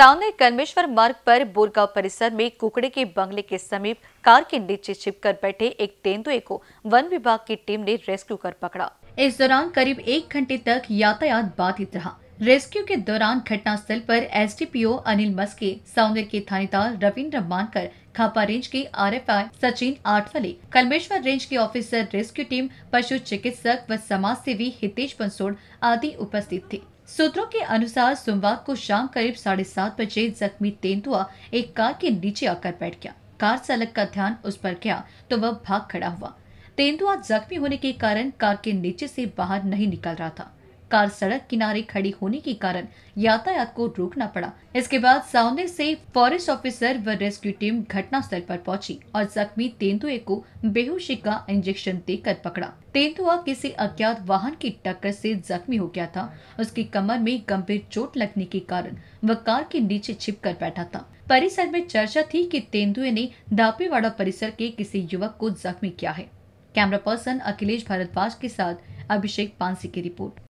सामने कलमेश्वर मार्ग पर बोरगांव परिसर में कुकड़े के बंगले के समीप कार के नीचे छिपकर बैठे एक तेंदुए को वन विभाग की टीम ने रेस्क्यू कर पकड़ा इस दौरान करीब एक घंटे तक यातायात बाधित रहा रेस्क्यू के दौरान घटनास्थल पर एसडीपीओ अनिल मस्के सांगर के थानेदार रविन्द्र मानकर खापा रेंज के आरएफआई सचिन आठवले कलमेश्वर रेंज के ऑफिसर रेस्क्यू टीम पशु चिकित्सक व समाज सेवी हितेश बंसोड़ आदि उपस्थित थे सूत्रों के अनुसार सोमवार को शाम करीब साढ़े सात बजे जख्मी तेंदुआ एक कार के नीचे आकर बैठ गया कार चालक का ध्यान उस पर गया तो वह भाग खड़ा हुआ तेंदुआ जख्मी होने के कारण कार के नीचे से बाहर नहीं निकल रहा था कार सड़क किनारे खड़ी होने के कारण यातायात को रोकना पड़ा इसके बाद सामने से फॉरेस्ट ऑफिसर व रेस्क्यू टीम घटना स्थल पर पहुंची और जख्मी तेंदुए को बेहोशी का इंजेक्शन देकर पकड़ा तेंदुआ किसी अज्ञात वाहन की टक्कर से जख्मी हो गया था उसकी कमर में गंभीर चोट लगने के कारण वह कार के नीचे छिप कर बैठा था परिसर में चर्चा थी कि तेंदुए ने दापेवाड़ा परिसर के किसी युवक को जख्मी किया है कैमरा पर्सन अखिलेश भारद्वाज के साथ अभिषेक पांसी की रिपोर्ट